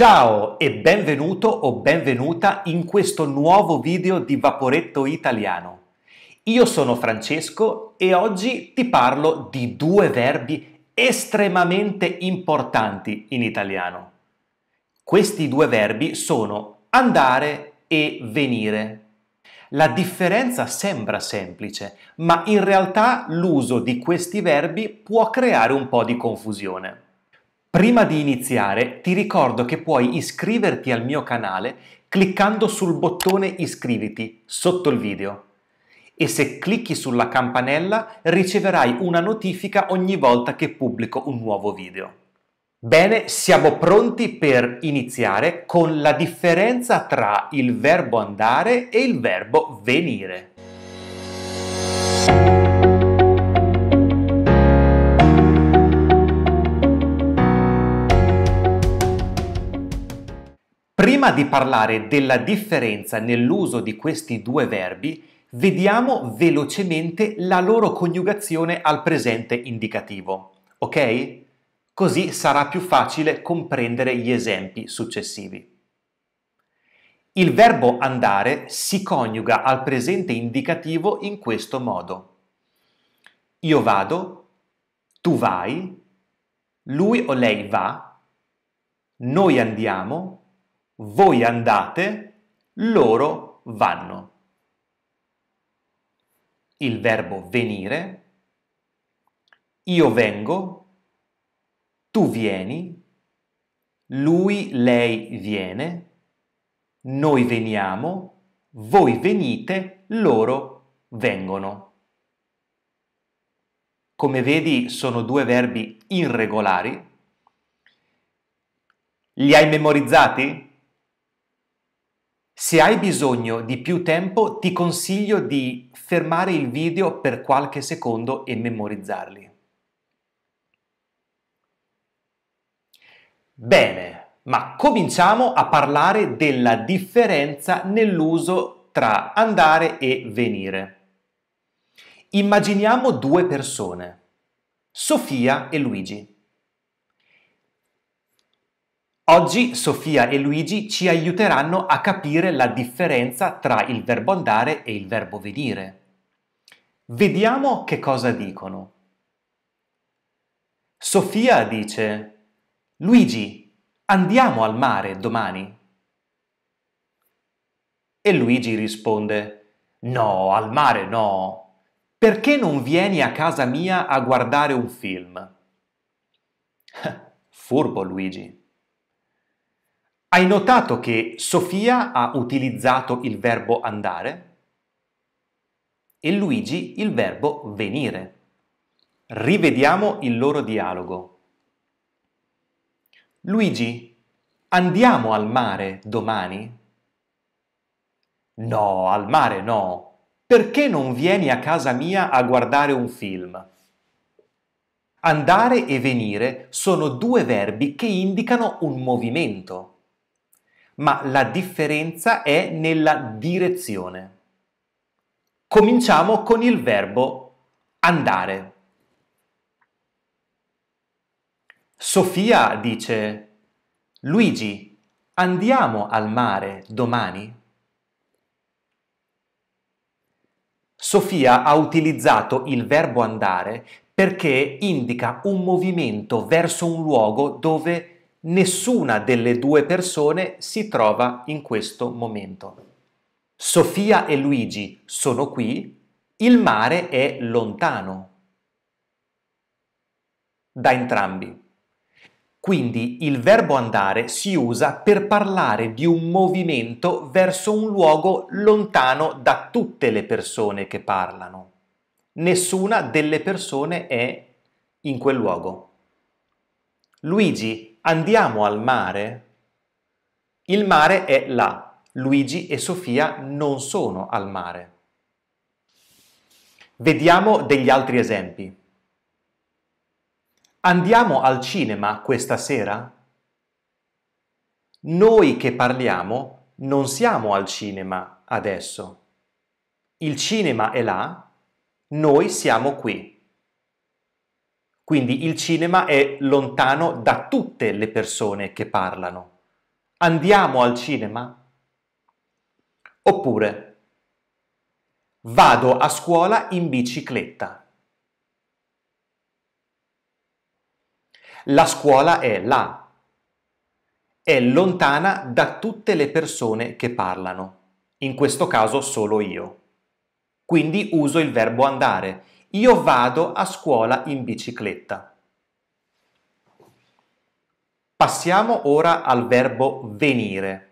Ciao e benvenuto o benvenuta in questo nuovo video di Vaporetto Italiano. Io sono Francesco e oggi ti parlo di due verbi estremamente importanti in italiano. Questi due verbi sono andare e venire. La differenza sembra semplice, ma in realtà l'uso di questi verbi può creare un po' di confusione. Prima di iniziare ti ricordo che puoi iscriverti al mio canale cliccando sul bottone iscriviti sotto il video e se clicchi sulla campanella riceverai una notifica ogni volta che pubblico un nuovo video. Bene, siamo pronti per iniziare con la differenza tra il verbo andare e il verbo venire. Prima di parlare della differenza nell'uso di questi due verbi, vediamo velocemente la loro coniugazione al presente indicativo, ok? Così sarà più facile comprendere gli esempi successivi. Il verbo andare si coniuga al presente indicativo in questo modo. Io vado, tu vai, lui o lei va, noi andiamo, voi andate, loro vanno. Il verbo venire, io vengo, tu vieni, lui, lei viene, noi veniamo, voi venite, loro vengono. Come vedi sono due verbi irregolari. Li hai memorizzati? Se hai bisogno di più tempo, ti consiglio di fermare il video per qualche secondo e memorizzarli. Bene, ma cominciamo a parlare della differenza nell'uso tra andare e venire. Immaginiamo due persone, Sofia e Luigi. Oggi Sofia e Luigi ci aiuteranno a capire la differenza tra il verbo andare e il verbo venire. Vediamo che cosa dicono. Sofia dice Luigi, andiamo al mare domani. E Luigi risponde No, al mare no. Perché non vieni a casa mia a guardare un film? Furbo Luigi. Hai notato che Sofia ha utilizzato il verbo andare e Luigi il verbo venire. Rivediamo il loro dialogo. Luigi, andiamo al mare domani? No, al mare no. Perché non vieni a casa mia a guardare un film? Andare e venire sono due verbi che indicano un movimento ma la differenza è nella direzione. Cominciamo con il verbo andare. Sofia dice, Luigi, andiamo al mare domani? Sofia ha utilizzato il verbo andare perché indica un movimento verso un luogo dove nessuna delle due persone si trova in questo momento. Sofia e Luigi sono qui, il mare è lontano da entrambi. Quindi il verbo andare si usa per parlare di un movimento verso un luogo lontano da tutte le persone che parlano. Nessuna delle persone è in quel luogo. Luigi Andiamo al mare? Il mare è là. Luigi e Sofia non sono al mare. Vediamo degli altri esempi. Andiamo al cinema questa sera? Noi che parliamo non siamo al cinema adesso. Il cinema è là, noi siamo qui. Quindi il cinema è lontano da tutte le persone che parlano. Andiamo al cinema? Oppure vado a scuola in bicicletta. La scuola è là, è lontana da tutte le persone che parlano, in questo caso solo io. Quindi uso il verbo andare io vado a scuola in bicicletta. Passiamo ora al verbo venire.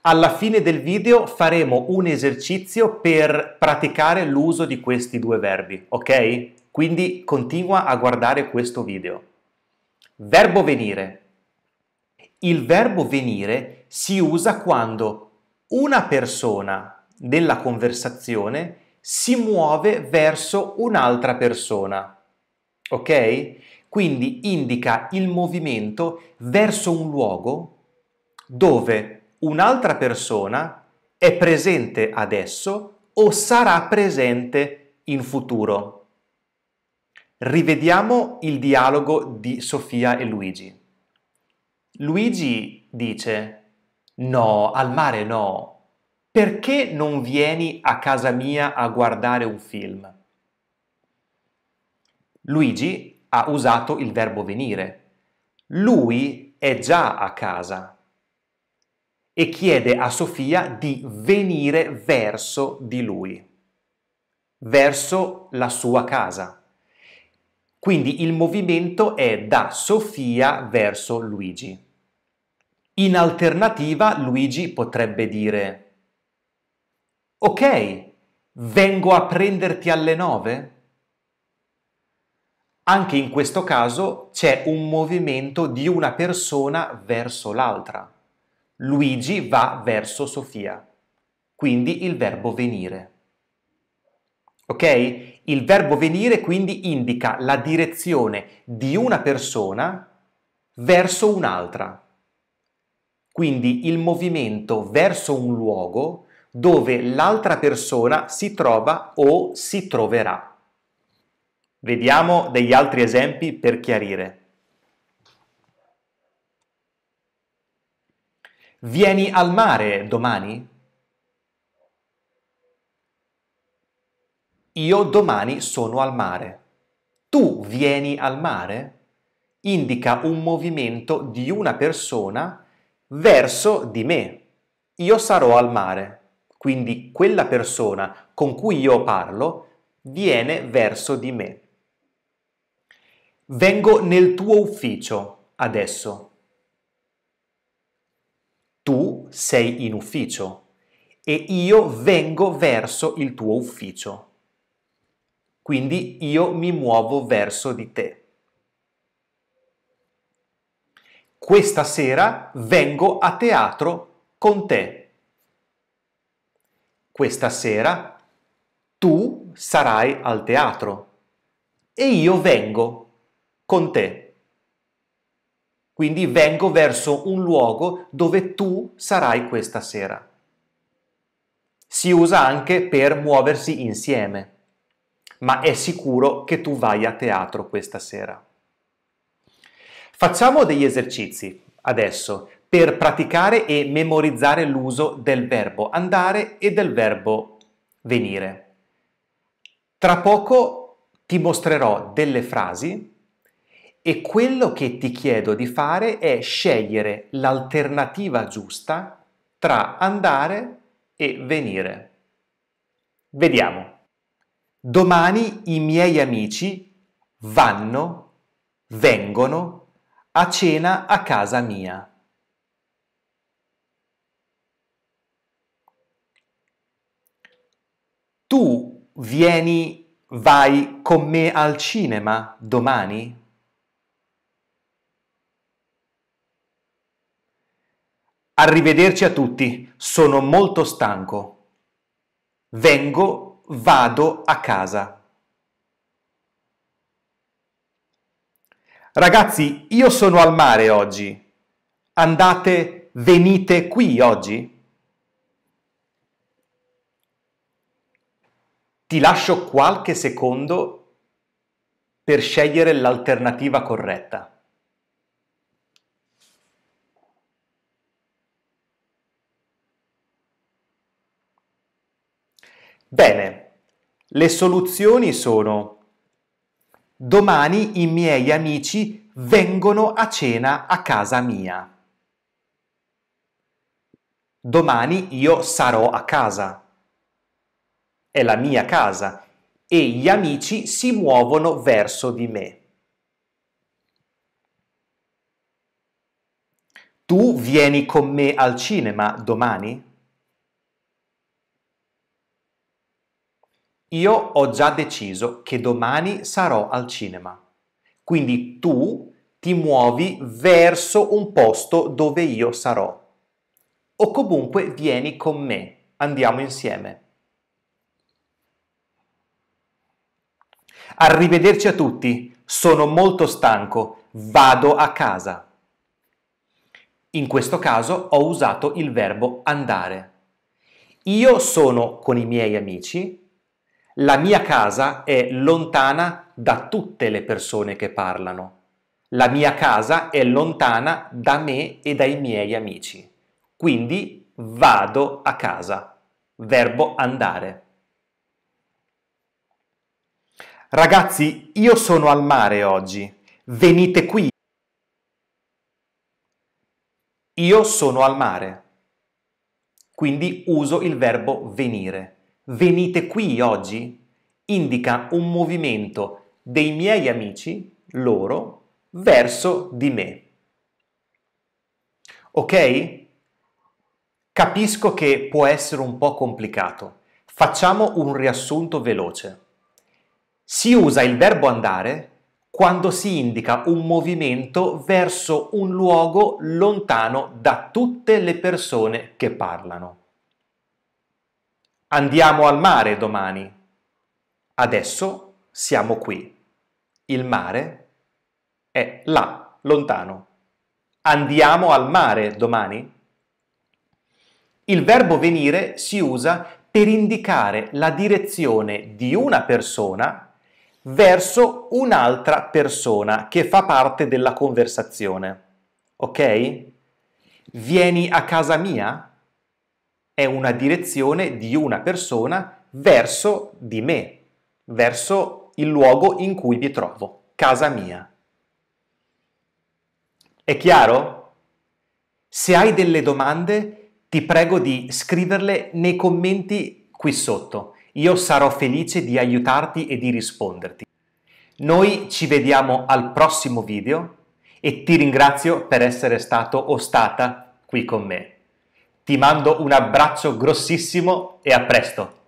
Alla fine del video faremo un esercizio per praticare l'uso di questi due verbi, ok? Quindi continua a guardare questo video. Verbo venire. Il verbo venire si usa quando una persona nella conversazione si muove verso un'altra persona. Ok? Quindi indica il movimento verso un luogo dove un'altra persona è presente adesso o sarà presente in futuro. Rivediamo il dialogo di Sofia e Luigi. Luigi dice: No, al mare no, perché non vieni a casa mia a guardare un film? Luigi ha usato il verbo venire. Lui è già a casa e chiede a Sofia di venire verso di lui, verso la sua casa. Quindi il movimento è da Sofia verso Luigi. In alternativa Luigi potrebbe dire Ok, vengo a prenderti alle nove? Anche in questo caso c'è un movimento di una persona verso l'altra. Luigi va verso Sofia, quindi il verbo venire. Ok? Il verbo venire quindi indica la direzione di una persona verso un'altra. Quindi il movimento verso un luogo dove l'altra persona si trova o si troverà. Vediamo degli altri esempi per chiarire. Vieni al mare domani? Io domani sono al mare. Tu vieni al mare? Indica un movimento di una persona verso di me. Io sarò al mare. Quindi quella persona con cui io parlo viene verso di me. Vengo nel tuo ufficio adesso. Tu sei in ufficio e io vengo verso il tuo ufficio. Quindi io mi muovo verso di te. Questa sera vengo a teatro con te questa sera tu sarai al teatro e io vengo con te. Quindi vengo verso un luogo dove tu sarai questa sera. Si usa anche per muoversi insieme, ma è sicuro che tu vai a teatro questa sera. Facciamo degli esercizi adesso per praticare e memorizzare l'uso del verbo andare e del verbo venire. Tra poco ti mostrerò delle frasi e quello che ti chiedo di fare è scegliere l'alternativa giusta tra andare e venire. Vediamo. Domani i miei amici vanno, vengono a cena a casa mia. Tu vieni, vai con me al cinema domani? Arrivederci a tutti, sono molto stanco. Vengo, vado a casa. Ragazzi, io sono al mare oggi. Andate, venite qui oggi. ti lascio qualche secondo per scegliere l'alternativa corretta. Bene, le soluzioni sono domani i miei amici vengono a cena a casa mia. Domani io sarò a casa è la mia casa e gli amici si muovono verso di me. Tu vieni con me al cinema domani? Io ho già deciso che domani sarò al cinema. Quindi tu ti muovi verso un posto dove io sarò. O comunque vieni con me, andiamo insieme. Arrivederci a tutti, sono molto stanco, vado a casa. In questo caso ho usato il verbo andare. Io sono con i miei amici, la mia casa è lontana da tutte le persone che parlano. La mia casa è lontana da me e dai miei amici. Quindi vado a casa. Verbo andare. Ragazzi, io sono al mare oggi. Venite qui. Io sono al mare. Quindi uso il verbo venire. Venite qui oggi indica un movimento dei miei amici, loro, verso di me. Ok? Capisco che può essere un po' complicato. Facciamo un riassunto veloce. Si usa il verbo andare quando si indica un movimento verso un luogo lontano da tutte le persone che parlano. Andiamo al mare domani. Adesso siamo qui. Il mare è là, lontano. Andiamo al mare domani. Il verbo venire si usa per indicare la direzione di una persona verso un'altra persona che fa parte della conversazione. Ok? Vieni a casa mia è una direzione di una persona verso di me, verso il luogo in cui mi trovo, casa mia. È chiaro? Se hai delle domande, ti prego di scriverle nei commenti qui sotto. Io sarò felice di aiutarti e di risponderti. Noi ci vediamo al prossimo video e ti ringrazio per essere stato o stata qui con me. Ti mando un abbraccio grossissimo e a presto!